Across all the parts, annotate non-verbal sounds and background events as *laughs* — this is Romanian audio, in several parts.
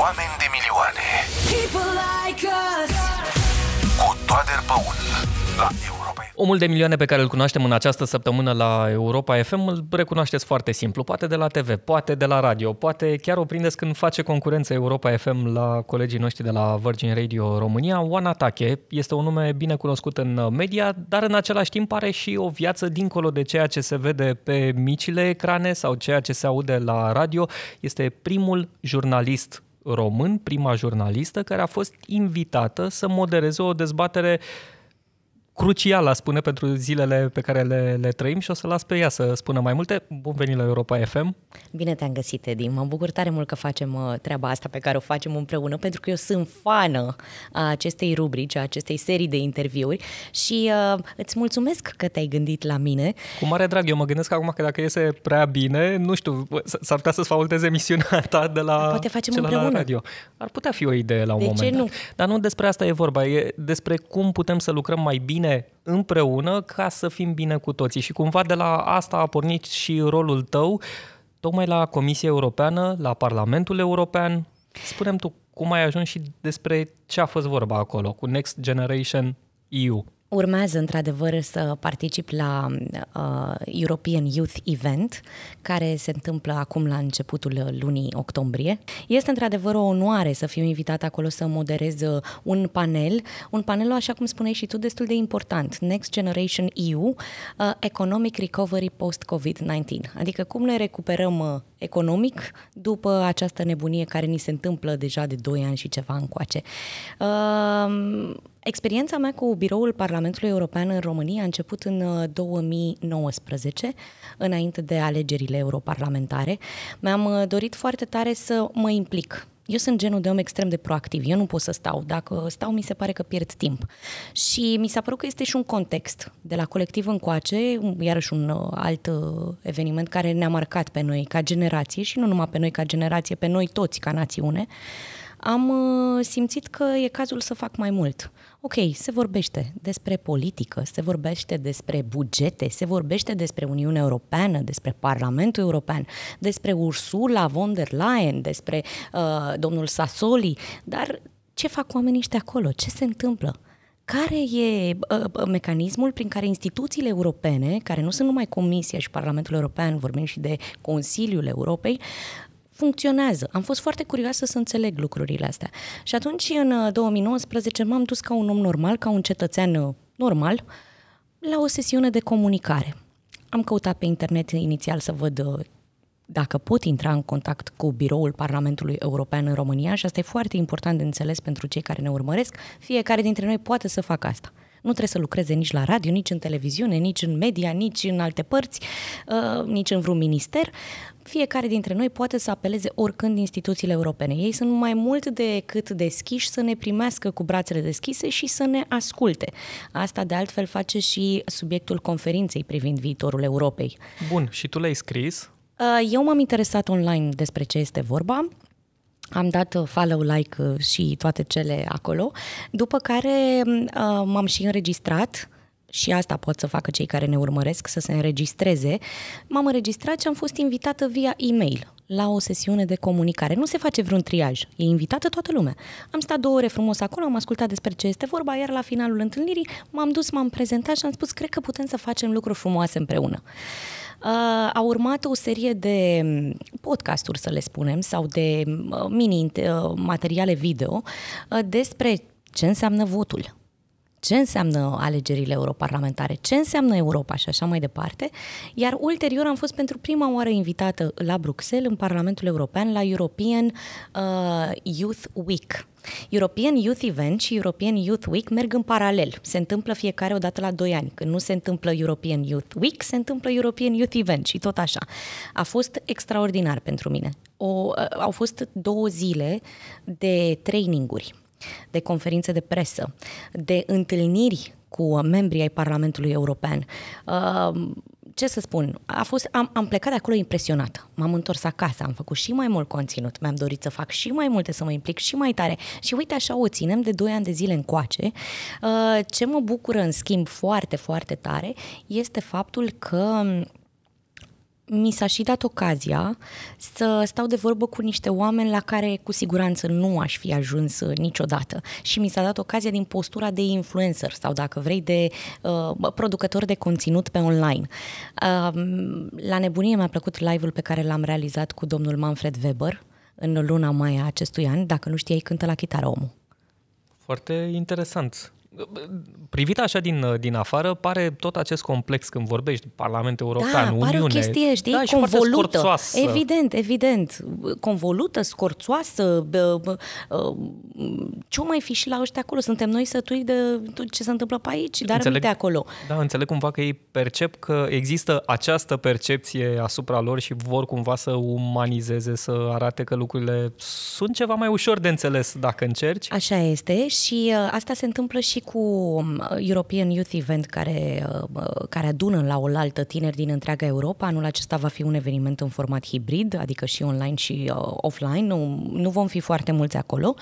Oameni de milioane like Cu Toader Păun La Europa Omul de milioane pe care îl cunoaștem în această săptămână la Europa FM îl recunoașteți foarte simplu, poate de la TV, poate de la radio, poate chiar o prindeți când face concurență Europa FM la colegii noștri de la Virgin Radio România. Oana Tache este un nume bine cunoscut în media, dar în același timp are și o viață dincolo de ceea ce se vede pe micile ecrane sau ceea ce se aude la radio. Este primul jurnalist român, prima jurnalistă, care a fost invitată să modereze o dezbatere uh, crucial, a spune, pentru zilele pe care le, le trăim și o să las pe ea să spună mai multe. Bun venit la Europa FM! Bine te-am găsit, Edi! Mă bucur tare mult că facem uh, treaba asta pe care o facem împreună, pentru că eu sunt fană a acestei rubrici, a acestei serii de interviuri și uh, îți mulțumesc că te-ai gândit la mine. Cu mare drag, eu mă gândesc acum că dacă iese prea bine, nu știu, s-ar putea să-ți faulteze emisiunea ta de la Poate facem împreună. radio. Ar putea fi o idee la un de moment ce dat. nu? Dar nu despre asta e vorba, e despre cum putem să lucrăm mai bine bine împreună ca să fim bine cu toții. Și cumva de la asta a pornit și rolul tău, tocmai la Comisia Europeană, la Parlamentul European. Spunem tu cum ai ajuns și despre ce a fost vorba acolo cu Next Generation EU. Urmează, într-adevăr, să particip la uh, European Youth Event, care se întâmplă acum la începutul lunii octombrie. Este, într-adevăr, o onoare să fiu invitat acolo să moderez uh, un panel, un panel, așa cum spuneai și tu, destul de important, Next Generation EU, uh, Economic Recovery Post-COVID-19, adică cum ne recuperăm uh, economic după această nebunie care ni se întâmplă deja de 2 ani și ceva încoace. Uh, Experiența mea cu biroul Parlamentului European în România a început în 2019, uh, înainte de alegerile europarlamentare. Mi-am uh, dorit foarte tare să mă implic eu sunt genul de om extrem de proactiv, eu nu pot să stau. Dacă stau, mi se pare că pierd timp. Și mi s-a părut că este și un context de la colectiv încoace, um, iarăși un uh, alt eveniment care ne-a marcat pe noi ca generație și nu numai pe noi ca generație, pe noi toți ca națiune am uh, simțit că e cazul să fac mai mult. Ok, se vorbește despre politică, se vorbește despre bugete, se vorbește despre Uniunea Europeană, despre Parlamentul European, despre Ursula von der Leyen, despre uh, domnul Sassoli, dar ce fac oamenii ăștia acolo? Ce se întâmplă? care e uh, uh mecanismul prin care instituțiile europene, care nu sunt numai Comisia și Parlamentul European, vorbim și de Consiliul Europei, funcționează. Am fost foarte curioasă să înțeleg lucrurile astea. Și atunci, în 2019, uh, m-am dus ca un om normal, ca un cetățean uh, normal, la o sesiune de comunicare. Am căutat pe internet inițial să văd uh, dacă pot intra în contact cu biroul Parlamentului European în România și asta e foarte important de înțeles pentru cei care ne urmăresc, fiecare dintre noi poate să facă asta nu trebuie să lucreze nici la radio, nici în televiziune, nici în media, nici în alte părți, uh, nici în vreun minister. Fiecare dintre noi poate să apeleze oricând instituțiile europene. Ei sunt mai mult decât deschiși să ne primească cu brațele deschise și să ne asculte. Asta, de altfel, face și subiectul conferinței privind viitorul Europei. Bun, și tu le-ai scris? Uh, eu m-am interesat online despre ce este vorba am dat uh, follow, like uh, și toate cele acolo, după care uh, m-am și înregistrat și asta pot să facă cei care ne urmăresc, să se înregistreze. M-am înregistrat și am fost invitată via e-mail la o sesiune de comunicare. Nu se face vreun triaj, e invitată toată lumea. Am stat două ore frumos acolo, am ascultat despre ce este vorba, iar la finalul întâlnirii m-am dus, m-am prezentat și am spus, cred că putem să facem lucruri frumoase împreună. Uh, a urmat o serie de mm, podcasturi, să le spunem, sau de uh, mini uh, materiale video uh, despre ce înseamnă votul, ce înseamnă alegerile europarlamentare, ce înseamnă Europa și așa mai departe. Iar ulterior am fost pentru prima oară invitată la Bruxelles, în Parlamentul European, la European uh, Youth Week European Youth Event și European Youth Week merg în paralel. Se întâmplă fiecare odată la 2 ani. Când nu se întâmplă European Youth Week, se întâmplă European Youth Event și tot așa. A fost extraordinar pentru mine. O, au fost două zile de traininguri de conferințe de presă, de întâlniri cu membrii ai Parlamentului European ce să spun, a fost, am, am plecat de acolo impresionată. M-am întors acasă, am făcut și mai mult conținut, mi-am dorit să fac și mai multe, să mă implic și mai tare. Și uite așa o ținem de 2 ani de zile încoace. Uh, ce mă bucură în schimb foarte, foarte tare este faptul că mi s-a și dat ocazia să stau de vorbă cu niște oameni la care cu siguranță nu aș fi ajuns uh, niciodată. Și mi s-a dat ocazia din postura de influencer sau, dacă vrei, de uh, producător de conținut pe online. Uh, la nebunie mi-a plăcut live-ul pe care l-am realizat cu domnul Manfred Weber în luna mai a acestui an, dacă nu știai, cântă la chitară omul. Foarte interesant privit așa din, din afară, pare tot acest complex când vorbești, Parlament European, da, Uniune. pare o chestie, știi, da, convolută. Evident, evident. Convolută, scorțoasă. Ă, ce mai fi și la ăștia acolo? Suntem noi sătui de tot ce se întâmplă pe aici, dar înțeleg, de acolo. Da, înțeleg cumva că ei percep că există această percepție asupra lor și vor cumva să umanizeze, să arate că lucrurile sunt ceva mai ușor de înțeles dacă încerci. Așa este și ă, asta se întâmplă și cu um, European Youth Event care, uh, uh, care adună la oaltă tineri din întreaga Europa. Anul acesta va fi un eveniment în format hibrid, adică și online și uh, offline. Nu, nu vom fi foarte mulți acolo,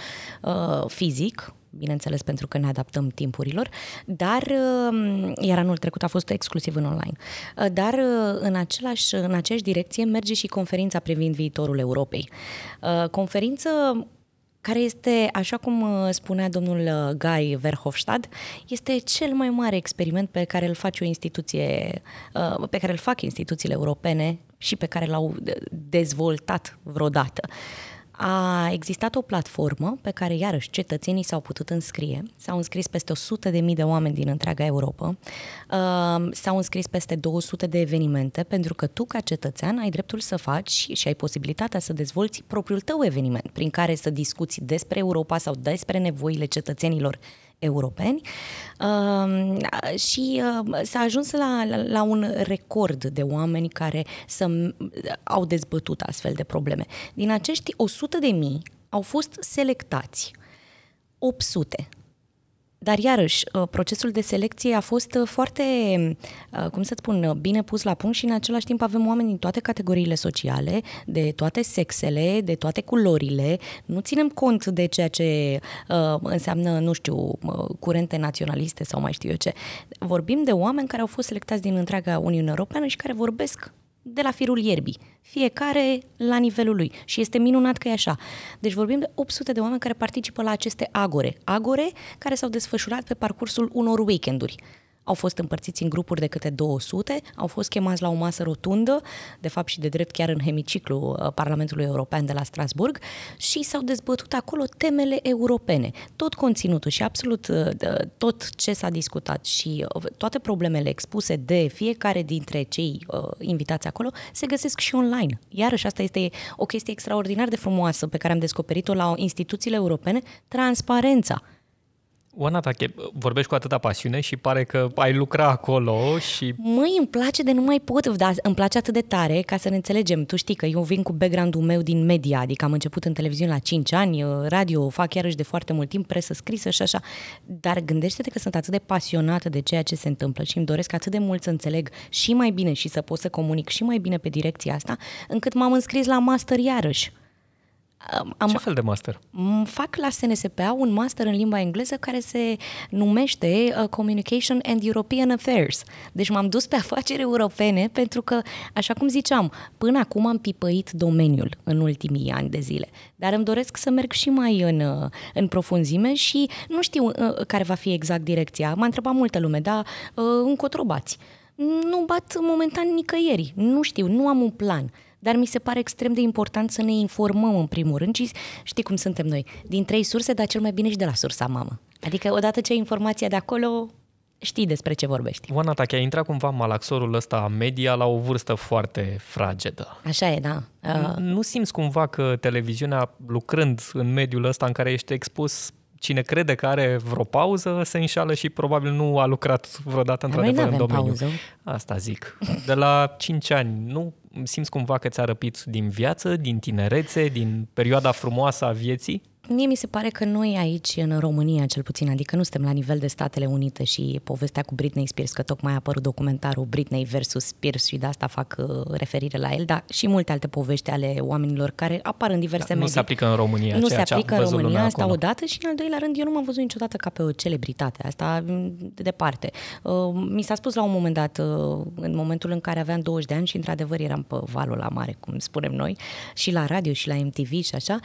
uh, fizic, bineînțeles pentru că ne adaptăm timpurilor, dar um, iar anul trecut a fost exclusiv în online. Uh, dar în, același, în aceeași direcție merge și conferința privind viitorul Europei. Conferință care este, așa cum uh, spunea domnul uh, Guy Verhofstadt, este cel mai mare experiment pe care îl face o instituție, uh, pe care îl fac instituțiile europene și pe care l-au dezvoltat vreodată a existat o platformă pe care, iarăși, cetățenii s-au putut înscrie. S-au înscris peste 100.000 de oameni din întreaga Europa. S-au înscris peste 200 de evenimente, pentru că tu, ca cetățean, ai dreptul să faci și ai posibilitatea să dezvolți propriul tău eveniment, prin care să discuți despre Europa sau despre nevoile cetățenilor europeni uh, și uh, s-a ajuns la, la, la un record de oameni care să, au dezbătut astfel de probleme. Din acești 100 de mii au fost selectați 800 dar iarăși, uh, procesul de selecție a fost uh, foarte, uh, cum să spun, bine pus la punct și în același timp avem oameni din toate categoriile sociale, de toate sexele, de toate culorile. Nu ținem cont de ceea ce uh, înseamnă, nu știu, curente naționaliste sau mai știu eu ce. Vorbim de oameni care au fost selectați din întreaga Uniune Europeană și care vorbesc de la firul ierbii, fiecare la nivelul lui. Și este minunat că e așa. Deci vorbim de 800 de oameni care participă la aceste agore. Agore care s-au desfășurat pe parcursul unor weekenduri au fost împărțiți în grupuri de câte 200, au fost chemați la o masă rotundă, de fapt și de drept chiar în hemiciclu uh, Parlamentului European de la Strasburg, și s-au dezbătut acolo temele europene. Tot conținutul și absolut uh, tot ce s-a discutat și uh, toate problemele expuse de fiecare dintre cei invitați acolo se găsesc și online. Iarăși asta este o chestie extraordinar de frumoasă pe care am descoperit-o la instituțiile europene, transparența. Oana Tache, vorbești cu atâta pasiune și pare că ai lucra acolo și... Măi, îmi place de nu mai pot, dar îmi place atât de tare, ca să ne înțelegem. Tu știi că eu vin cu background-ul meu din media, adică am început în televiziune la 5 ani, uh, radio fac iarăși de foarte mult timp, presă scrisă și așa, dar gândește-te că sunt atât de pasionată de ceea ce se întâmplă și îmi doresc atât de mult să înțeleg și mai bine și să pot să comunic și mai bine pe direcția asta, încât m-am înscris la master iarăși am, Ce fel de master? Fac la SNSPA un master în limba engleză care se numește uh, Communication and European Affairs. Deci m-am dus pe afaceri europene pentru că, așa cum ziceam, până acum am pipăit domeniul în ultimii ani de zile. Dar îmi doresc să merg și mai în, uh, în profunzime și nu știu uh, care va fi exact direcția. M-a întrebat multă lume, dar încotro Nu bat momentan nicăieri. Nu știu, nu am un plan dar mi se pare extrem de important să ne informăm în primul rând și știi cum suntem noi, din trei surse, dar cel mai bine și de la sursa mamă. Adică odată ce ai informația de acolo, știi despre ce vorbești. Oana ta, a intrat cumva malaxorul ăsta media la o vârstă foarte fragedă. Așa e, da. Uh. Nu simți cumva că televiziunea, lucrând în mediul ăsta în care ești expus cine crede că are vreo pauză se înșală și probabil nu a lucrat vreodată într-adevăr în domeniu. Pauză. Asta zic. De la 5 ani, nu simți cumva că ți-a răpit din viață, din tinerețe, din perioada frumoasă a vieții? Mie mi se pare că noi aici, în România cel puțin, adică nu suntem la nivel de Statele Unite și povestea cu Britney Spears, că tocmai a apărut documentarul Britney versus Spears și de asta fac uh, referire la el, dar și multe alte povești ale oamenilor care apar în diverse da, medii. Nu se aplică în România. Nu se aplică în România, asta acolo. odată și în al doilea rând, eu nu m-am văzut niciodată ca pe o celebritate, asta mm, de departe. Uh, mi s-a spus la un moment dat, uh, în momentul în care aveam 20 de ani și într-adevăr eram pe valul la mare, cum spunem noi, și la radio și la MTV și așa,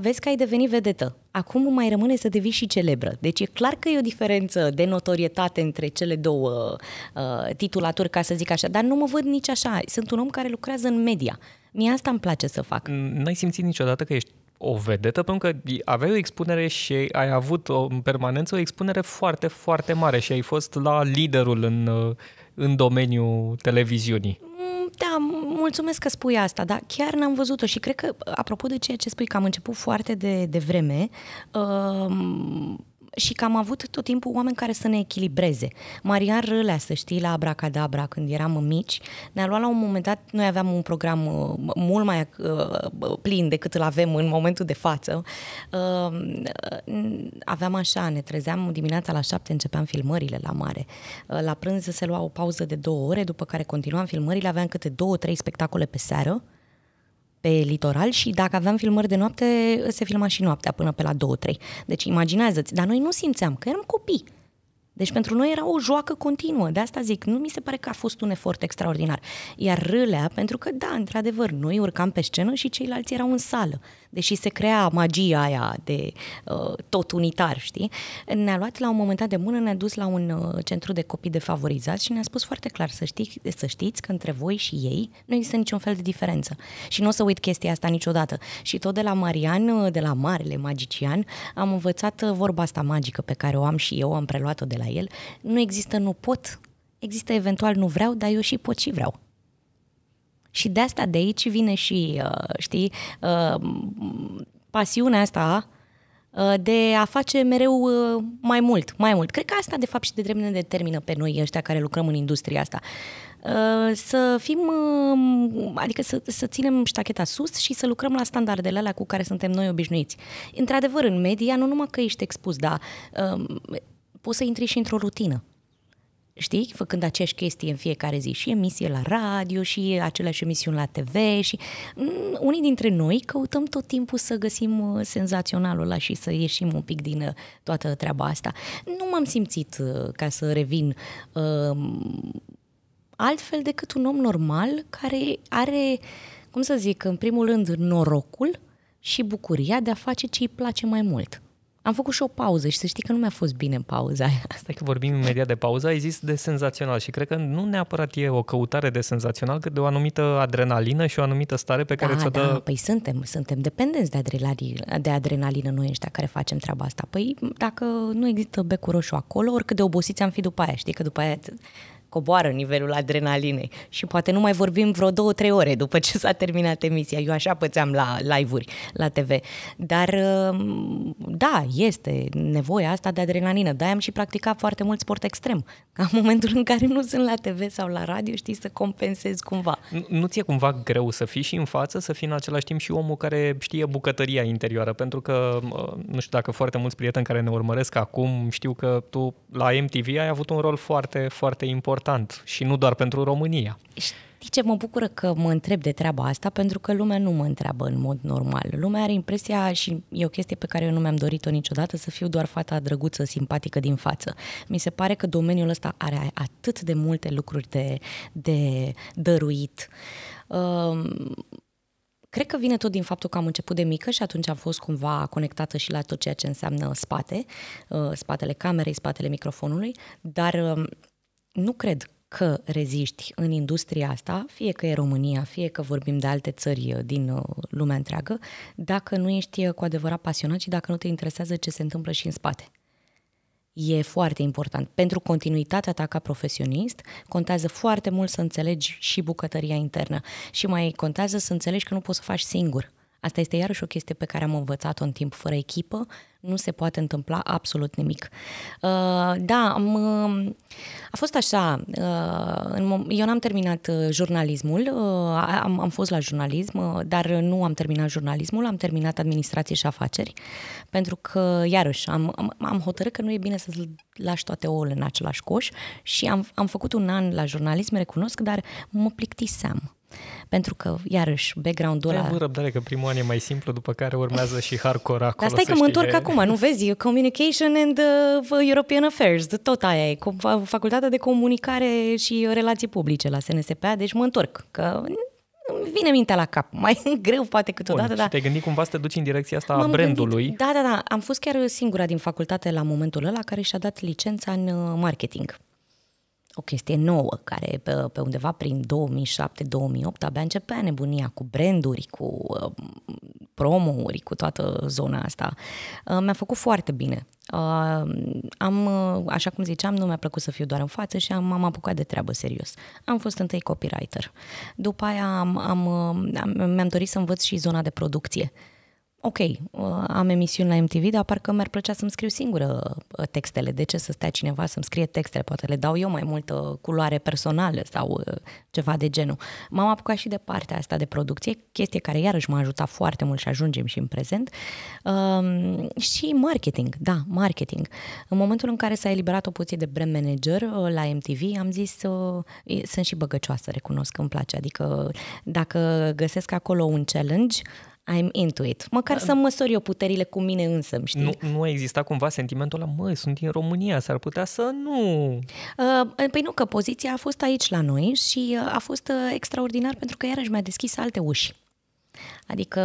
vezi că ai devenit deveni vedetă. Acum mai rămâne să devii și celebră. Deci e clar că e o diferență de notorietate între cele două uh, titulaturi, ca să zic așa, dar nu mă văd nici așa. Sunt un om care lucrează în media. Mie asta îmi place să fac. N-ai simțit niciodată că ești o vedetă, pentru că aveai o expunere și ai avut o, în permanență o expunere foarte, foarte mare și ai fost la liderul în uh, în domeniul televiziunii. Mm, da, mulțumesc că spui asta, dar chiar n-am văzut-o și cred că, apropo de ceea ce spui, că am început foarte de, de vreme, uh, și că am avut tot timpul oameni care să ne echilibreze. Maria Râlea, să știi, la Abracadabra, când eram mici, ne-a luat la un moment dat, noi aveam un program uh, mult mai uh, plin decât îl avem în momentul de față. Uh, aveam așa, ne trezeam dimineața la șapte, începeam filmările la mare. La prânz se lua o pauză de două ore, după care continuam filmările, aveam câte două, trei spectacole pe seară pe litoral și dacă aveam filmări de noapte, se filma și noaptea până pe la 2-3. Deci imaginează-ți, dar noi nu simțeam, că eram copii. Deci pentru noi era o joacă continuă, de asta zic, nu mi se pare că a fost un efort extraordinar. Iar râlea, pentru că da, într-adevăr, noi urcam pe scenă și ceilalți erau în sală deși se crea magia aia de uh, tot unitar, știi, ne-a luat la un moment dat de mână, ne-a dus la un uh, centru de copii defavorizați și ne-a spus foarte clar să, știi, să știți că între voi și ei nu există niciun fel de diferență. Și nu o să uit chestia asta niciodată. Și tot de la Marian, uh, de la Marele Magician, am învățat uh, vorba asta magică pe care o am și eu, am preluat-o de la el. Nu există nu pot, există eventual nu vreau, dar eu și pot și vreau. Și de asta de aici vine și, uh, știi, uh, pasiunea asta uh, de a face mereu mai mult, mai mult. Cred că asta, de fapt, și de drept ne determină pe noi ăștia care lucrăm în industria asta. Să fim, adică să, să ținem ștacheta sus și să lucrăm la standardele alea cu care suntem noi obișnuiți. Într-adevăr, în media, nu numai că ești expus, dar poți să intri și într-o rutină știi, făcând aceeași chestie în fiecare zi, și emisie la radio, și aceleași emisiuni la TV, și mm, unii dintre noi căutăm tot timpul să găsim uh, senzaționalul ăla și să ieșim un pic din uh, toată treaba asta. Nu m-am simțit, uh, ca să revin, um, altfel decât un om normal care are, cum să zic, în primul rând norocul și bucuria de a face ce îi place mai mult. Am făcut și o pauză și să știi că nu mi-a fost bine în pauza aia. Asta că vorbim imediat de pauză, ai zis de senzațional și cred că nu neapărat e o căutare de senzațional, cât de o anumită adrenalină și o anumită stare pe care da, ți-o da, Păi suntem, suntem dependenți de adrenalină, de adrenalină noi ăștia care facem treaba asta. Păi dacă nu există becul roșu acolo, oricât de obosiți am fi după aia, știi că după aia coboară nivelul adrenalinei și poate nu mai vorbim vreo două, trei ore după ce s-a terminat emisia. Eu așa pățeam la live-uri, la TV. Dar um, da, este nevoia asta de adrenalină. de am și practicat foarte mult sport extrem. Ca în momentul în care nu sunt la TV sau la radio, știi, să compensez cumva. Nu ți-e cumva greu să fii și în față, să fii în același timp și omul care știe bucătăria interioară? Pentru că, uh, nu știu dacă foarte mulți prieteni care ne urmăresc acum știu că tu la MTV ai avut un rol foarte, foarte important important și nu doar pentru România. Știi ce, mă bucură că mă întreb de treaba asta, pentru că lumea nu mă întreabă în mod normal. Lumea are impresia, și e o chestie pe care eu nu mi-am dorit-o niciodată, să fiu doar fata drăguță, simpatică din față. Mi se pare că domeniul ăsta are atât de multe lucruri de, de dăruit. Um, Cred că vine tot din faptul că am început de mică și atunci am fost cumva conectată și la tot ceea ce înseamnă spate, uh, spatele camerei, spatele microfonului, dar um, nu cred că reziști în industria asta, fie că e România, fie că vorbim de alte țări uh, din uh, lumea întreagă, dacă nu ești uh, cu adevărat pasionat și dacă nu te interesează ce se întâmplă și în spate. E foarte important. Pentru continuitatea ta ca profesionist, contează foarte mult să înțelegi și bucătăria internă. Și mai contează să înțelegi că nu poți să faci singur Asta este iarăși o chestie pe care am învățat-o în timp fără echipă, nu se poate întâmpla absolut nimic. Uh, da, am, uh, a fost așa, uh, în, eu n-am terminat uh, jurnalismul, uh, am, am fost la jurnalism, uh, dar nu am terminat jurnalismul, am terminat administrație și afaceri, pentru că, iarăși, am, am, am hotărât că nu e bine să lași toate ouăle în același coș și am, am făcut un an la jurnalism, recunosc, dar mă plictiseam pentru că, iarăși, background-ul păi ăla... Am răbdare că primul an e mai simplu, după care urmează și hardcore acolo. Dar stai că mă întorc de... acum, nu vezi? Communication and uh, European Affairs, tot aia e. Facultatea de Comunicare și Relații Publice la SNSPA, deci mă întorc. Că vine mintea la cap. *laughs* Mai greu poate câteodată, Bun, dar... te gândi cumva să te duci în direcția asta a brandului? Gândit, da, da, da. Am fost chiar singura din facultate la momentul ăla care și-a dat licența în uh, marketing o chestie nouă, care pe, pe undeva prin 2007-2008 abia începea nebunia cu branduri, cu uh, promouri, cu toată zona asta. Uh, mi-a făcut foarte bine. Uh, am, uh, așa cum ziceam, nu mi-a plăcut să fiu doar în față și am, am apucat de treabă serios. Am fost întâi copywriter. După aia am, am, uh, am, mi-am dorit să învăț și zona de producție. Uh, ok, uh, am emisiuni la MTV, dar parcă mi-ar plăcea să-mi scriu singură uh, textele. De ce să stea cineva să-mi scrie textele? Poate le dau eu mai multă culoare personală sau uh, ceva de genul. M-am apucat și de partea asta de producție, chestie care iarăși m-a ajutat foarte mult și ajungem și în prezent. Um, și marketing, da, marketing. În momentul în care s-a eliberat o poziție de brand manager la MTV, am zis, uh, sunt și băgăcioasă, recunosc că îmi place. Adică dacă găsesc acolo un challenge, I'm into it. Măcar da. să măsor eu puterile cu mine însă, știi? Nu, nu existat cumva sentimentul ăla, măi, sunt din România, s-ar putea să nu... Uh, păi nu, că poziția a fost aici la noi și uh, a fost uh, extraordinar pentru că iarăși mi-a deschis alte uși. Adică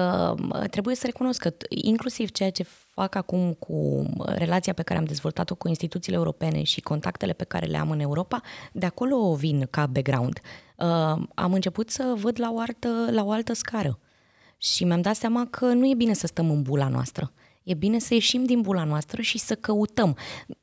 uh, trebuie să recunosc că inclusiv ceea ce fac acum cu relația pe care am dezvoltat-o cu instituțiile europene și contactele pe care le am în Europa, de acolo vin ca background. Uh, am început să văd la o, altă, la o altă scară. Și mi-am dat seama că nu e bine să stăm în bula noastră. E bine să ieșim din bula noastră și să căutăm.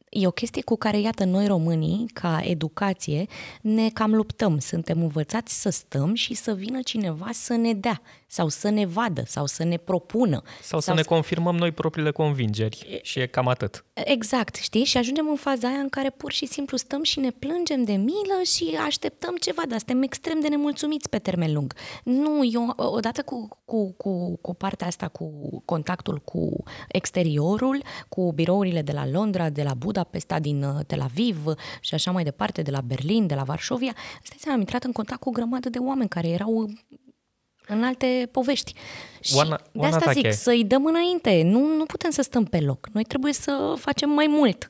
E o chestie cu care, iată, noi românii, ca educație, ne cam luptăm. Suntem învățați să stăm și să vină cineva să ne dea, sau să ne vadă sau să ne propună. Sau, sau să ne să... confirmăm noi propriile convingeri e... și e cam atât. Exact, știi? Și ajungem în faza aia în care pur și simplu stăm și ne plângem de milă și așteptăm ceva, dar suntem extrem de nemulțumiți pe termen lung. Nu, eu odată cu, cu, cu, cu partea asta, cu contactul cu exteriorul, cu birourile de la Londra, de la Budapesta, din uh, Tel Aviv uh, și așa mai departe, de la Berlin, de la Varșovia, stai seama, am intrat în contact cu o grămadă de oameni care erau în alte povești. Și one, de asta zic, să-i dăm înainte. Nu, nu putem să stăm pe loc. Noi trebuie să facem mai mult.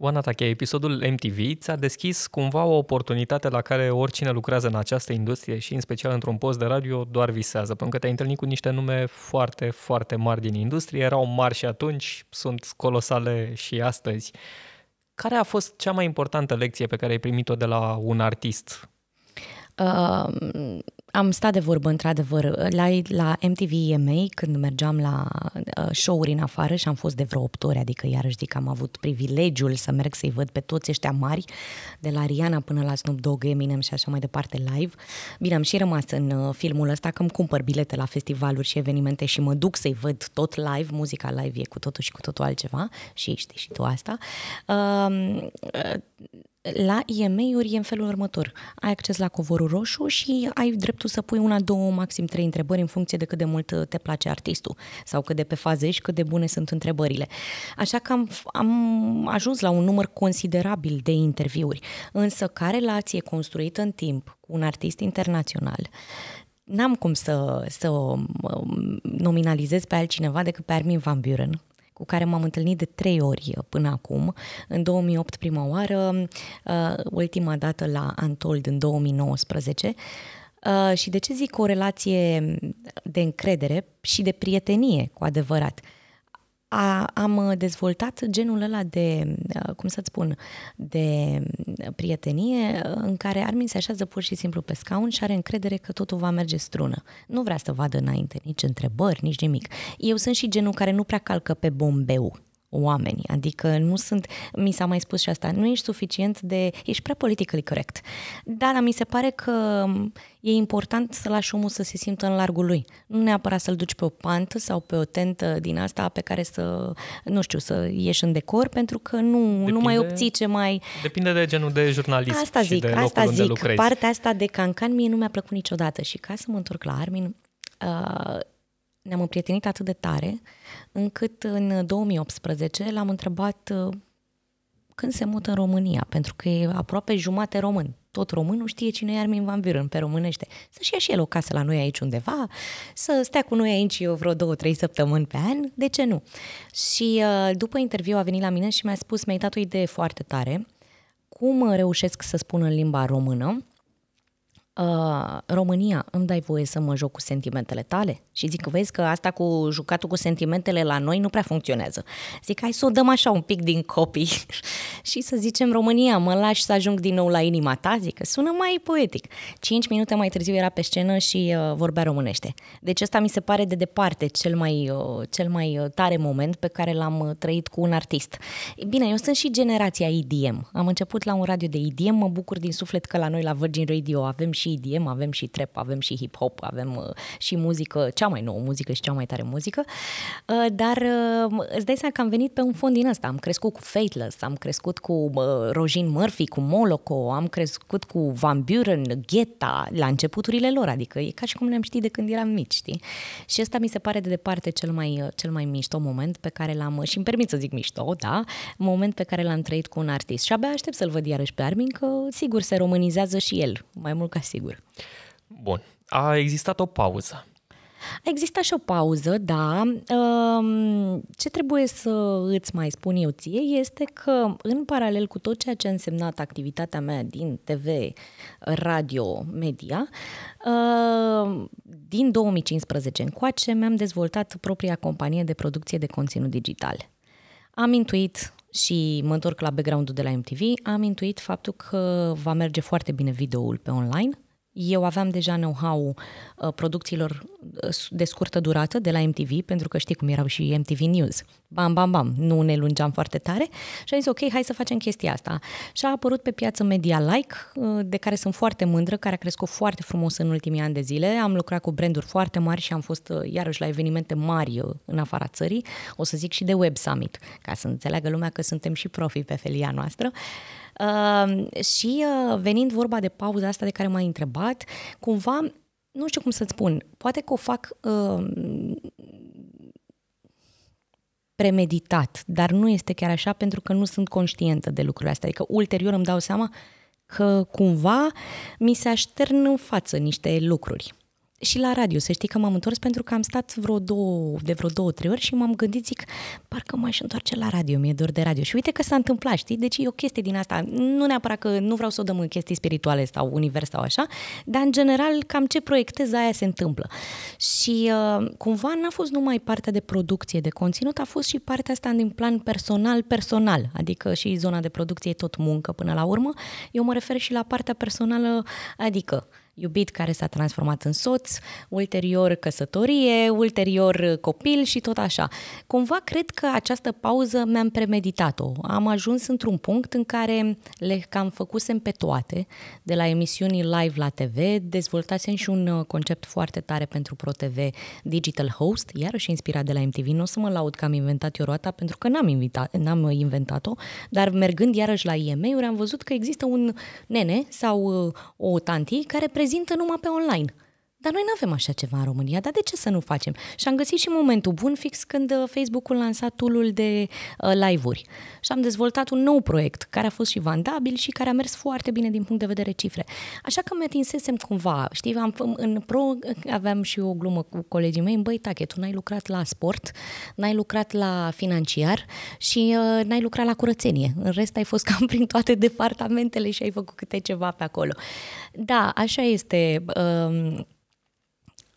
Oana Tache, episodul MTV, ți-a deschis cumva o oportunitate la care oricine lucrează în această industrie și în special într-un post de radio doar visează, pentru că te-ai întâlnit cu niște nume foarte, foarte mari din industrie, erau mari și atunci, sunt colosale și astăzi. Care a fost cea mai importantă lecție pe care ai primit-o de la un artist? Uh, am stat de vorbă, într-adevăr, la, la MTV EMA, când mergeam la uh, show-uri în afară și am fost de vreo 8 ori, adică iarăși zic că am avut privilegiul să merg să-i văd pe toți ăștia mari, de la Rihanna până la Snoop Dogg, Eminem și așa mai departe live. Bine, am și rămas în uh, filmul ăsta că îmi cumpăr bilete la festivaluri și evenimente și mă duc să-i văd tot live, muzica live e cu totul și cu totul altceva și știi și tu asta. Um, uh, uh la IME-uri e în felul următor. Ai acces la covorul roșu și ai dreptul să pui una, două, maxim trei întrebări în funcție de cât de mult uh, te place artistul sau cât de pe fază ești, cât de bune sunt întrebările. Așa că am, am ajuns la un număr considerabil de interviuri. Însă ca relație construită în timp cu un artist internațional, n-am cum să, să um, nominalizez pe altcineva decât pe Armin Van Buren, cu care m-am întâlnit de trei ori uh, până acum. În 2008 prima oară, uh, ultima dată la Antold în 2019. Uh, și de ce zic o relație de încredere și de prietenie cu adevărat? a, am uh, dezvoltat genul ăla de, uh, cum să-ți spun, de uh, prietenie în care Armin se așează pur și simplu pe scaun și are încredere că totul va merge strună. Nu vrea să vadă înainte nici întrebări, nici nimic. Eu sunt și genul care nu prea calcă pe bombeu oameni. Adică nu sunt, mi s-a mai spus și asta, nu ești suficient de, ești prea politically correct. dar mi se pare că e important să lași omul să se simtă în largul lui. Nu neapărat să-l duci pe o pantă sau pe o tentă din asta pe care să, nu știu, să ieși în decor, pentru că nu, depinde, nu mai obții ce mai... Depinde de genul de jurnalist Asta zic, și de asta zic, lucrezi. partea asta de cancan mie nu mi-a plăcut niciodată și ca să mă întorc la Armin, uh, ne-am împrietenit atât de tare uh, încât în 2018 uh, l-am întrebat uh, când se mută în România, pentru că e aproape jumate român. Tot românul știe cine e Armin Van Buren pe românește. Să-și ia și el o casă la noi aici undeva, să stea cu noi aici eu vreo două, trei săptămâni pe an, de ce nu? Și uh, după interviu a venit la mine și mi-a spus, mi-ai dat o idee foarte tare, cum reușesc să spun în limba română uh, România, îmi dai voie să mă joc cu sentimentele tale? Și zic, vezi că asta cu jucatul cu sentimentele la noi nu prea funcționează. Zic, hai să o dăm așa un pic din copii *laughs* și să zicem, România, mă lași să ajung din nou la inima ta? Zic, sună mai poetic. Cinci minute mai târziu era pe scenă și uh, vorbea românește. Deci asta mi se pare de departe cel mai, uh, cel mai tare moment pe care l-am trăit cu un artist. Bine, eu sunt și generația IDM. Am început la un radio de IDM, mă bucur din suflet că la noi la Virgin Radio avem și și EDM, avem și trap, avem și hip-hop, avem uh, și muzică, cea mai nouă muzică și cea mai tare muzică, uh, dar uh, îți dai seama că am venit pe un fond din ăsta, am crescut cu Faithless, am crescut cu Rojin Murphy, cu Moloco, am crescut cu Van Buren, Geta. la începuturile lor, adică e ca și cum ne am ști de când eram mici, știi? Și ăsta mi se pare de departe cel mai, cel mai mișto moment pe care l-am, și îmi permit să zic mișto, da, moment pe care l-am trăit cu un artist. Și abia aștept să-l văd iarăși pe Armin, că sigur se românizează și el, mai mult ca sigur sigur. Bun. A existat o pauză. A existat și o pauză, da. Ce trebuie să îți mai spun eu ție este că în paralel cu tot ceea ce a însemnat activitatea mea din TV, radio, media, din 2015 încoace mi-am dezvoltat propria companie de producție de conținut digital. Am intuit și mă întorc la background-ul de la MTV, am intuit faptul că va merge foarte bine videoul pe online – eu aveam deja know-how uh, producțiilor uh, de scurtă durată de la MTV, pentru că știi cum erau și MTV News. Bam, bam, bam, nu ne lungeam foarte tare și am zis, ok, hai să facem chestia asta. Și a apărut pe piață Media Like, uh, de care sunt foarte mândră, care a crescut foarte frumos în ultimii ani de zile. Am lucrat cu branduri foarte mari și am fost iarăși la evenimente mari în afara țării, o să zic și de Web Summit, ca să înțeleagă lumea că suntem și profi pe felia noastră. Uh, și uh, venind vorba de pauza asta de care m-ai întrebat, cumva, nu știu cum să-ți spun, poate că o fac uh, premeditat, dar nu este chiar așa pentru că nu sunt conștientă de lucrurile astea. Adică ulterior îmi dau seama că cumva mi se aștern în față niște lucruri și la radio. Să știi că m-am întors pentru că am stat vreo două, de vreo două, trei ori și m-am gândit, zic, parcă m-aș întoarce la radio, mi-e dor de radio. Și uite că s-a întâmplat, știi? Deci e o chestie din asta. Nu neapărat că nu vreau să o dăm în chestii spirituale sau univers sau așa, dar în general cam ce proiectez aia se întâmplă. Și uh, cumva n-a fost numai partea de producție de conținut, a fost și partea asta din plan personal, personal. Adică și zona de producție e tot muncă până la urmă. Eu mă refer și la partea personală, adică iubit care s-a transformat în soț, ulterior căsătorie, ulterior copil și tot așa. Cumva cred că această pauză mi-am premeditat-o. Am ajuns într-un punct în care le cam făcusem pe toate, de la emisiunii live la TV, dezvoltasem și un uh, concept foarte tare pentru ProTV, Digital Host, iarăși inspirat de la MTV. Nu o să mă laud că am inventat eu roata, pentru că n-am, invitat, n-am uh, inventat-o, dar mergând iarăși la IME-uri am văzut că există un nene sau uh, o tanti care prezintă prezintă numai pe online. Dar noi nu avem așa ceva în România, dar de ce să nu facem? Și am găsit și momentul bun fix când uh, Facebook-ul lansa tool de uh, live-uri. Și am dezvoltat un nou proiect care a fost și vandabil și care a mers foarte bine din punct de vedere cifre. Așa că mi-atinsesem cumva, știi, am, în pro aveam și o glumă cu colegii mei, băi, tache, tu n-ai lucrat la sport, n-ai lucrat la financiar și uh, n-ai lucrat la curățenie. În rest ai fost *laughs* cam prin toate departamentele și ai făcut câte ceva pe acolo. Da, așa este... Uh,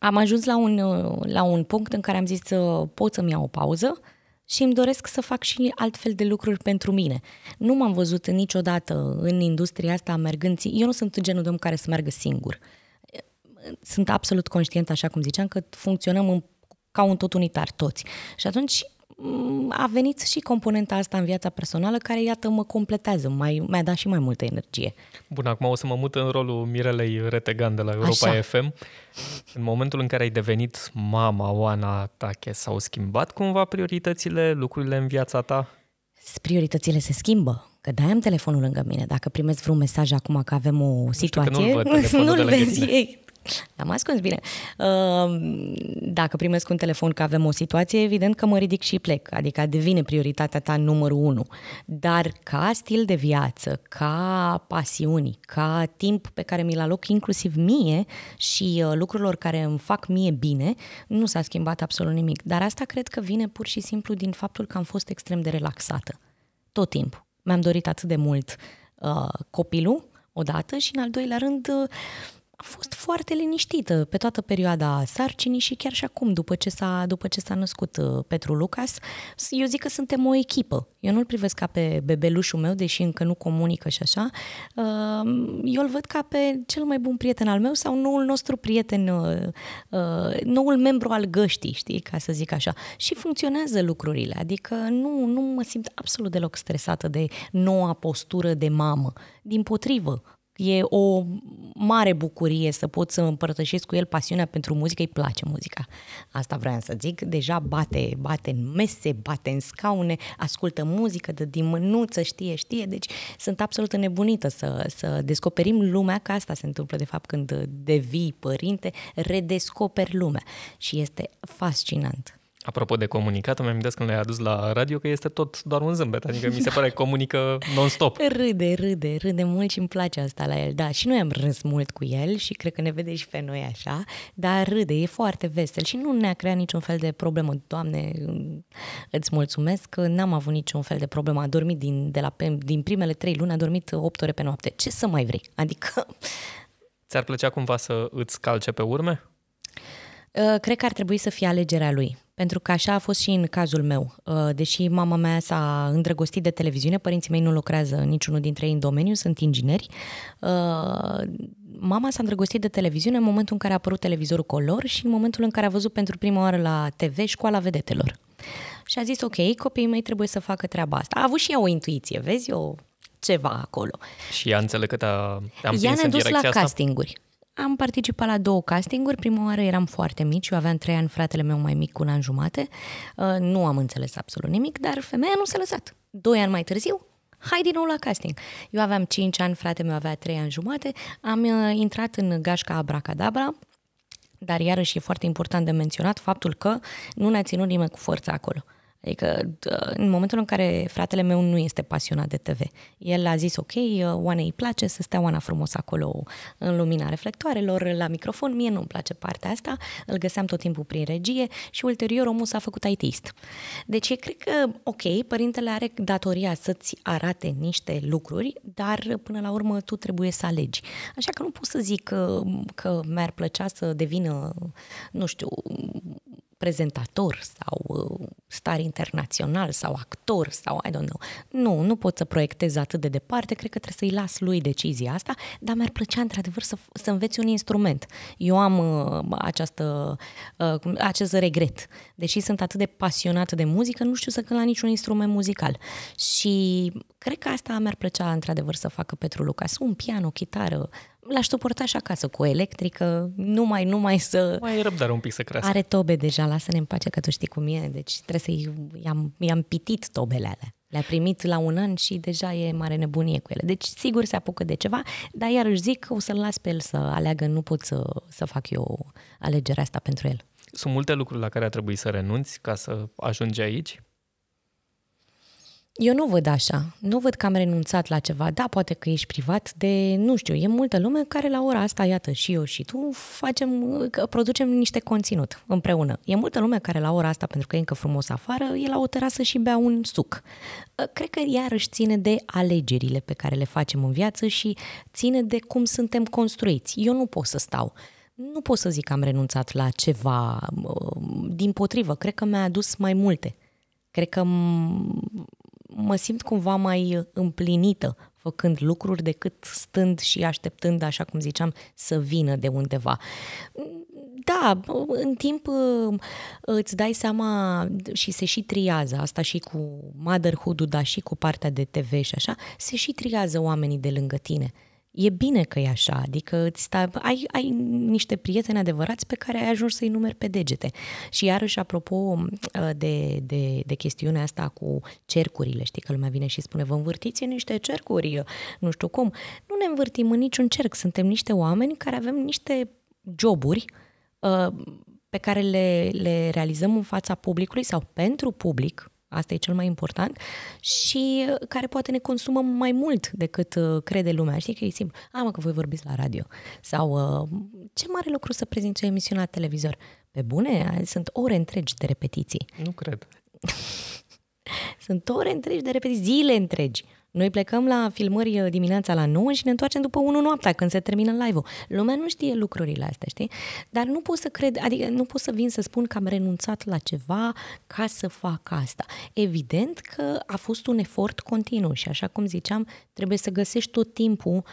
am ajuns la un, uh, la un punct în care am zis să uh, pot să-mi iau o pauză și îmi doresc să fac și altfel de lucruri pentru mine. Nu m-am văzut niciodată în industria asta mergând... Eu nu sunt genul de om care să meargă singur. Sunt absolut conștient, așa cum ziceam, că funcționăm în, ca un tot unitar toți. Și atunci Mm, a venit și componenta asta în viața personală care, iată, mă completează, mai, mi-a dat și mai multă energie. Bun, acum o să mă mut în rolul Mirelei Retegan de la Europa Așa. FM. În momentul în care ai devenit mama Oana Tache, s-au schimbat cumva prioritățile, lucrurile în viața ta? Prioritățile se schimbă, că de am telefonul lângă mine. Dacă primesc vreun mesaj acum că avem o situație, *laughs* nu-l, văd nu-l vezi. Tine. Am ascuns bine. Ehm, dacă primesc un telefon că avem o situație, evident că mă ridic și plec, adică devine prioritatea ta numărul unu. Dar ca stil de viață, ca pasiuni, ca timp pe care mi-l aloc inclusiv mie și uh, lucrurilor care îmi fac mie bine, nu s-a schimbat absolut nimic. Dar asta cred că vine pur și simplu din faptul că am fost extrem de relaxată. Tot timpul. Mi-am dorit atât de mult uh, copilul, odată, și în al doilea rând uh, a fost foarte liniștită pe toată perioada sarcinii și chiar și acum, după ce s-a, după ce s-a născut uh, Petru Lucas, eu zic că suntem o echipă. Eu nu-l privesc ca pe bebelușul meu, deși încă nu comunică și așa. Uh, eu îl văd ca pe cel mai bun prieten al meu sau noul nostru prieten, uh, noul membru al găștii, știi, ca să zic așa. Și funcționează lucrurile, adică nu, nu mă simt absolut deloc stresată de noua postură de mamă. Din potrivă, e o mare bucurie să pot să împărtășesc cu el pasiunea pentru muzică, îi place muzica. Asta vreau să zic, deja bate, bate în mese, bate în scaune, ascultă muzică, de din mânuță, știe, știe, deci sunt absolut nebunită să, să descoperim lumea, că asta se întâmplă de fapt când devii părinte, redescoperi lumea și este fascinant. Apropo de comunicat, mi-am amintesc când l-ai adus la radio că este tot doar un zâmbet, adică mi se pare că comunică non-stop. *laughs* Râde, râde, râde mult și îmi place asta la el, da. Și noi am râs mult cu el și cred că ne vede și pe noi așa, dar râde, e foarte vesel și nu ne-a creat niciun fel de problemă. Doamne, îți mulțumesc că n-am avut niciun fel de problemă. A dormit din, de la, din primele trei luni, a dormit 8 ore pe noapte. Ce să mai vrei? Adică... *laughs* Ți-ar plăcea cumva să îți calce pe urme? Uh, cred că ar trebui să fie alegerea lui pentru că așa a fost și în cazul meu. Uh, deși mama mea s-a îndrăgostit de televiziune, părinții mei nu lucrează niciunul dintre ei în domeniu, sunt ingineri. Uh, mama s-a îndrăgostit de televiziune în momentul în care a apărut televizorul color și în momentul în care a văzut pentru prima oară la TV școala vedetelor. Și a zis, ok, copiii mei trebuie să facă treaba asta. A avut și ea o intuiție, vezi, o ceva acolo. Și ea înțeleg că te-a, te-a Ea ne-a dus la castinguri. Am participat la două castinguri. Prima oară eram foarte mici, eu aveam trei ani, fratele meu mai mic, un an jumate. Uh, nu am înțeles absolut nimic, dar femeia nu s-a lăsat. Doi ani mai târziu, hai din nou la casting. Eu aveam cinci ani, Fratele meu avea trei ani jumate, am uh, intrat în gașca Abracadabra, dar iarăși e foarte important de menționat faptul că nu ne-a ținut nimeni cu forța acolo. Adică în momentul în care fratele meu nu este pasionat de TV, el a zis, ok, uh, Oana îi place să stea Oana frumos acolo în lumina reflectoarelor, la microfon, mie nu-mi place partea asta, îl găseam tot timpul prin regie și ulterior omul s-a făcut ITist. Deci eu cred că, ok, părintele are datoria să-ți arate niște lucruri, dar până la urmă tu trebuie să alegi. Așa că nu pot să zic că, uh, că mi-ar plăcea să devină, nu știu, prezentator sau Uh, star internațional sau actor sau I don't know. Nu, nu pot să proiectez atât de departe, cred că trebuie să-i las lui decizia asta, dar mi-ar plăcea într-adevăr să, să înveți un instrument. Eu am uh, această, uh, acest regret. Deși sunt atât de pasionată de muzică, nu știu să cânt la niciun instrument muzical. Și cred că asta mi-ar plăcea într-adevăr să facă Petru Lucas. Un pian, o chitară, l-aș suporta și acasă cu electrică, numai, numai să... Mai e răbdare un pic să crească. Are tobe deja, lasă-ne în pace că tu știi cum e, deci trebuie să-i... I-am, i-am pitit tobele alea. Le-a primit la un an și deja e mare nebunie cu ele. Deci, sigur, se apucă de ceva, dar iar își zic că o să-l las pe el să aleagă, nu pot să, să fac eu alegerea asta pentru el. Sunt multe lucruri la care a trebuit să renunți ca să ajungi aici? Eu nu văd așa. Nu văd că am renunțat la ceva. Da, poate că ești privat de, nu știu, e multă lume care la ora asta, iată, și eu și tu facem, producem niște conținut împreună. E multă lume care la ora asta, pentru că e încă frumos afară, e la o terasă și bea un suc. Ă, cred că iarăși ține de alegerile pe care le facem în viață și ține de cum suntem construiți. Eu nu pot să stau nu pot să zic că am renunțat la ceva. Ă, din potrivă, cred că mi-a adus mai multe. Cred că mă simt cumva mai împlinită făcând lucruri decât stând și așteptând, așa cum ziceam, să vină de undeva. Da, în timp uh, îți dai seama și se și triază, asta și cu motherhood-ul, dar și cu partea de TV și așa, se și triază oamenii de lângă tine e bine că e așa, adică ți sta, ai, ai niște prieteni adevărați pe care ai ajuns să-i numeri pe degete. Și iarăși, apropo uh, de, de, de chestiunea asta cu cercurile, știi că lumea vine și spune, vă învârtiți în niște cercuri, nu știu cum. Nu ne învârtim în niciun cerc, suntem niște oameni care avem niște joburi uh, pe care le, le realizăm în fața publicului sau pentru public, asta e cel mai important, și uh, care poate ne consumă mai mult decât uh, crede lumea. Știi că e simplu, am ah, că voi vorbiți la radio. Sau uh, ce mare lucru să prezinți o emisiune la televizor. Pe bune, sunt ore întregi de repetiții. Nu cred. *laughs* sunt ore întregi de repetiții, zile întregi. Noi plecăm la filmări uh, dimineața la 9 și ne întoarcem după 1 noaptea când se termină live-ul. Lumea nu știe lucrurile astea, știi? Dar nu pot să cred, adică nu pot să vin să spun că am renunțat la ceva ca să fac asta. Evident că a fost un efort continuu și așa cum ziceam, trebuie să găsești tot timpul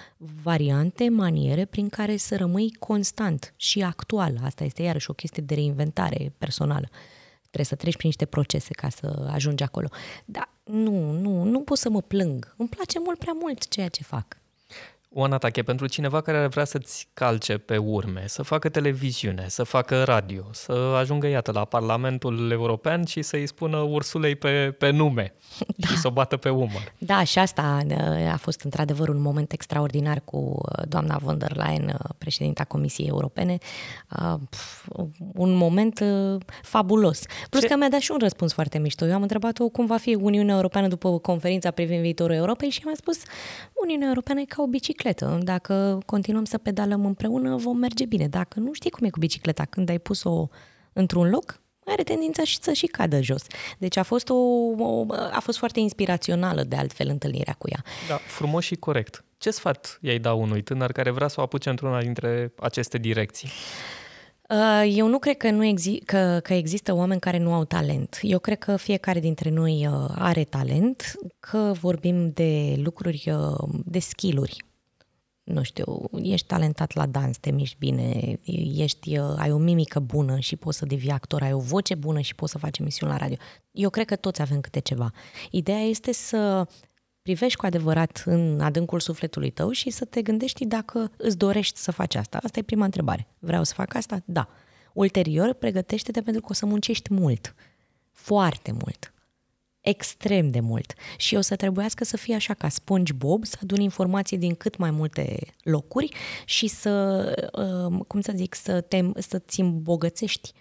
variante, maniere prin care să rămâi constant și actual. Asta este iarăși o chestie de reinventare personală. Trebuie să treci prin niște procese ca să ajungi acolo. Dar nu, nu, nu pot să mă plâng. Îmi place mult prea mult ceea ce fac o anatache pentru cineva care ar vrea să-ți calce pe urme, să facă televiziune, să facă radio, să ajungă, iată, la Parlamentul European și să-i spună ursulei pe, pe nume *laughs* da. și să o bată pe umăr. Da, și asta uh, a fost într-adevăr un moment extraordinar cu uh, doamna von der Leyen, uh, președinta Comisiei Europene. Un moment fabulos. Plus Ce? că mi-a dat și un răspuns foarte mișto. Eu am întrebat-o cum va fi Uniunea Europeană după conferința privind viitorul Europei și mi-a spus Uniunea Europeană e ca o bicicletă bicicletă. Dacă continuăm să pedalăm împreună, vom merge bine. Dacă nu știi cum e cu bicicleta, când ai pus-o într-un loc, are tendința și să și cadă jos. Deci a fost, o, o, a fost foarte inspirațională, de altfel, întâlnirea cu ea. Da, frumos și corect. Ce sfat i-ai da unui tânăr care vrea să o apuce într-una dintre aceste direcții? Uh, eu nu cred că, nu exi- că, că există oameni care nu au talent. Eu cred că fiecare dintre noi uh, are talent, că vorbim de lucruri, uh, de skill nu știu, ești talentat la dans, te miști bine, ești, uh, ai o mimică bună și poți să devii actor, ai o voce bună și poți să faci emisiuni la radio. Eu cred că toți avem câte ceva. Ideea este să privești cu adevărat în adâncul sufletului tău și să te gândești dacă îți dorești să faci asta. Asta e prima întrebare. Vreau să fac asta? Da. Ulterior, pregătește-te pentru că o să muncești mult. Foarte mult extrem de mult și o să trebuiască să fie așa ca SpongeBob bob, să adun informații din cât mai multe locuri și să, um, cum să zic, să te, să-ți îmbogățești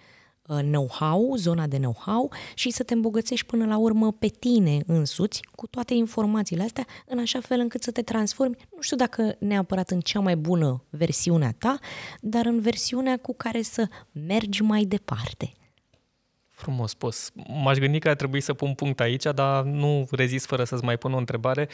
uh, know-how, zona de know-how și să te îmbogățești până la urmă pe tine însuți cu toate informațiile astea în așa fel încât să te transformi, nu știu dacă neapărat în cea mai bună versiunea ta, dar în versiunea cu care să mergi mai departe. Frumos spus. M-aș gândi că ar trebui să pun punct aici, dar nu rezist fără să-ți mai pun o întrebare.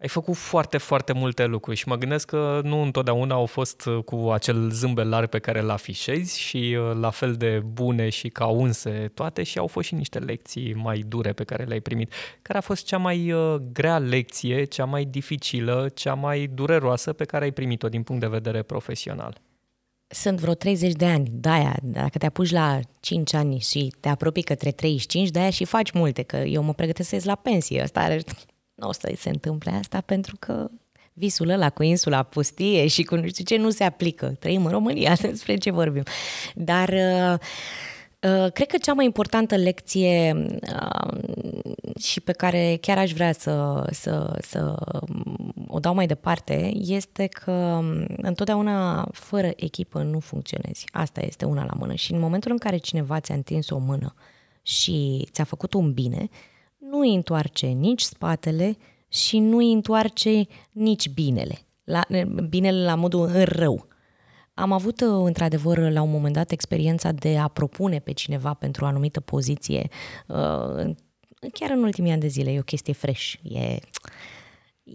Ai făcut foarte, foarte multe lucruri și mă gândesc că nu întotdeauna au fost uh, cu acel zâmbet larg pe care îl afișezi și uh, la fel de bune și ca unse toate și au fost și niște lecții mai dure pe care le-ai primit. Care a fost cea mai uh, grea lecție, cea mai dificilă, cea mai dureroasă pe care ai primit-o din punct de vedere profesional? sunt vreo 30 de ani, de aia, dacă te apuci la 5 ani și te apropii către 35, de aia și faci multe, că eu mă pregătesc să la pensie, asta are, nu o să se întâmple asta pentru că visul ăla cu insula pustie și cu nu știu ce nu se aplică. Trăim în România, *laughs* despre ce vorbim. Dar uh, Uh, cred că cea mai importantă lecție uh, și pe care chiar aș vrea să, să, să o dau mai departe este că um, întotdeauna fără echipă nu funcționezi. Asta este una la mână. Și în momentul în care cineva ți-a întins o mână și ți-a făcut un bine, nu îi întoarce nici spatele și nu îi întoarce nici binele. La, binele la modul în rău am avut, uh, într-adevăr, la un moment dat, experiența de a propune pe cineva pentru o anumită poziție. Uh, chiar în ultimii ani de zile e o chestie fresh. E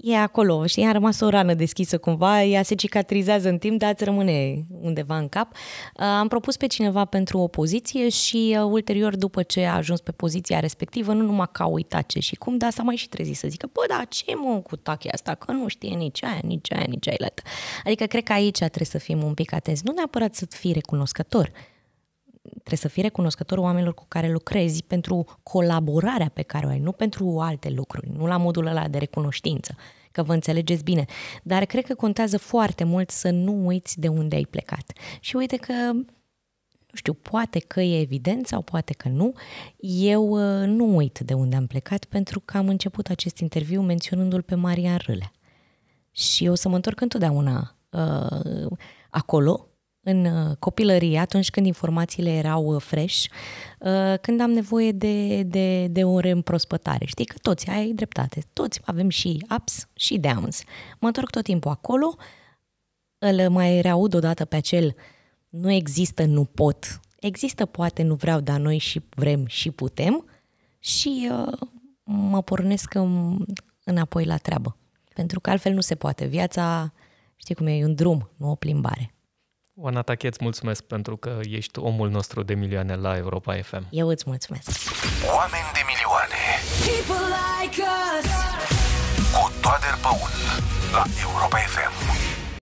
e acolo și a rămas o rană deschisă cumva, ea se cicatrizează în timp, dar îți rămâne undeva în cap. Uh, am propus pe cineva pentru o poziție și uh, ulterior, după ce a ajuns pe poziția respectivă, nu numai că a uitat ce și cum, dar s-a mai și trezit să zică, bă, da, ce mă cu tachea asta, că nu știe nici aia, nici aia, nici aia. Adică cred că aici trebuie să fim un pic atenți, nu neapărat să fii recunoscător, trebuie să fii recunoscător oamenilor cu care lucrezi pentru colaborarea pe care o ai, nu pentru alte lucruri, nu la modul ăla de recunoștință, că vă înțelegeți bine. Dar cred că contează foarte mult să nu uiți de unde ai plecat. Și uite că nu știu, poate că e evident sau poate că nu, eu uh, nu uit de unde am plecat pentru că am început acest interviu menționându-l pe Marian Râlea. Și o să mă întorc întotdeauna uh, acolo, în uh, copilărie, atunci când informațiile erau uh, fresh, uh, când am nevoie de, de, de o reîmprospătare. Știi că toți ai dreptate, toți avem și ups și downs. Mă întorc tot timpul acolo, îl mai reaud odată pe acel nu există, nu pot. Există, poate, nu vreau, dar noi și vrem și putem și mă pornesc în, înapoi la treabă. Pentru că altfel nu se poate. Viața, știi cum e, e un drum, nu o plimbare. Oana Tache, îți mulțumesc pentru că ești omul nostru de milioane la Europa FM. Eu îți mulțumesc. Oameni de milioane. People like us. Cu Toader Băun la Europa FM.